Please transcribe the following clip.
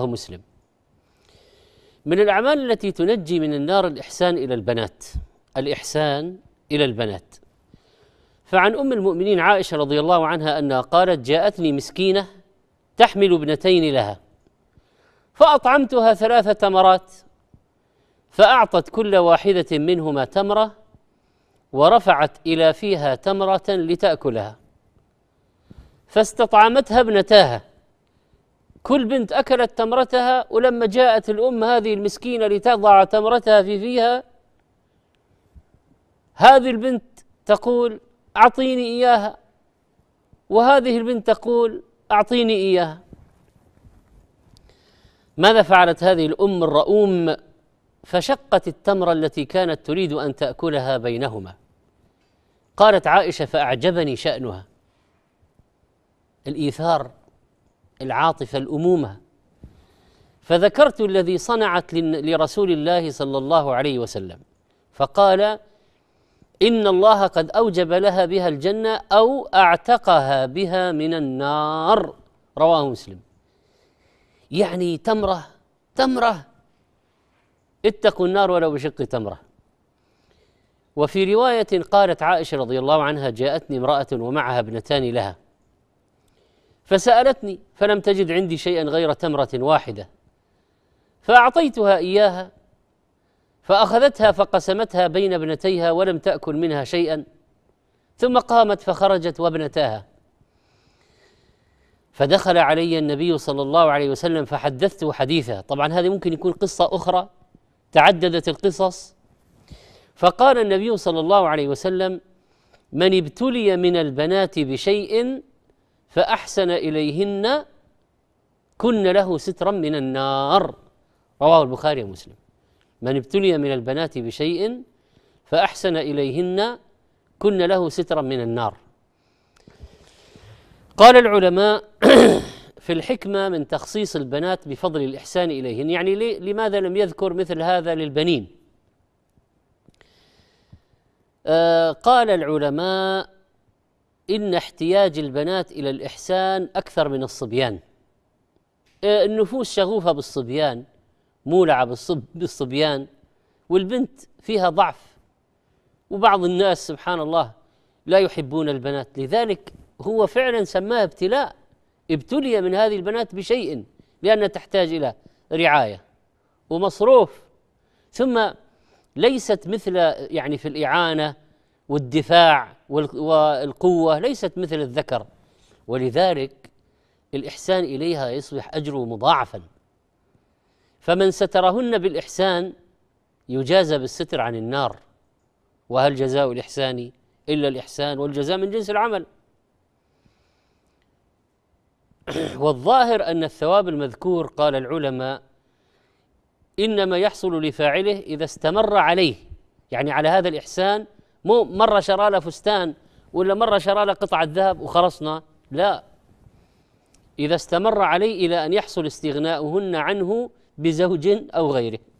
مسلم من الأعمال التي تنجي من النار الإحسان إلى البنات الإحسان إلى البنات فعن أم المؤمنين عائشة رضي الله عنها أنها قالت جاءتني مسكينة تحمل ابنتين لها فأطعمتها ثلاث تمرات فأعطت كل واحدة منهما تمرة ورفعت إلى فيها تمرة لتأكلها فاستطعمتها ابنتاها كل بنت أكلت تمرتها ولما جاءت الأم هذه المسكينة لتضع تمرتها في فيها هذه البنت تقول أعطيني إياها وهذه البنت تقول أعطيني إياها ماذا فعلت هذه الأم الرؤوم فشقت التمرة التي كانت تريد أن تأكلها بينهما قالت عائشة فأعجبني شأنها الإيثار العاطفه الامومه فذكرت الذي صنعت لرسول الله صلى الله عليه وسلم فقال ان الله قد اوجب لها بها الجنه او اعتقها بها من النار رواه مسلم يعني تمره تمره اتقوا النار ولو بشق تمره وفي روايه قالت عائشه رضي الله عنها جاءتني امراه ومعها ابنتان لها فسالتني فلم تجد عندي شيئا غير تمره واحده فاعطيتها اياها فاخذتها فقسمتها بين ابنتيها ولم تاكل منها شيئا ثم قامت فخرجت وابنتاها فدخل علي النبي صلى الله عليه وسلم فحدثته حديثا طبعا هذه ممكن يكون قصه اخرى تعددت القصص فقال النبي صلى الله عليه وسلم من ابتلي من البنات بشيء فأحسن إليهن كن له سترا من النار رواه البخاري ومسلم من ابتلي من البنات بشيء فأحسن إليهن كن له سترا من النار قال العلماء في الحكمة من تخصيص البنات بفضل الإحسان إليهن يعني لماذا لم يذكر مثل هذا للبنين آه قال العلماء ان احتياج البنات الى الاحسان اكثر من الصبيان إيه، النفوس شغوفه بالصبيان مولعه بالصبيان والبنت فيها ضعف وبعض الناس سبحان الله لا يحبون البنات لذلك هو فعلا سماها ابتلاء ابتلي من هذه البنات بشيء لأنها تحتاج إلى رعاية ومصروف ثم ليست مثل يعني في الإعانة والدفاع والقوه ليست مثل الذكر ولذلك الاحسان اليها يصبح اجره مضاعفا فمن سترهن بالاحسان يجازى بالستر عن النار وهل جزاء الاحسان الا الاحسان والجزاء من جنس العمل والظاهر ان الثواب المذكور قال العلماء انما يحصل لفاعله اذا استمر عليه يعني على هذا الاحسان مو مره شرى له فستان ولا مره شرى له قطعه ذهب وخلصنا لا اذا استمر عليه الى ان يحصل استغناؤهن عنه بزوج او غيره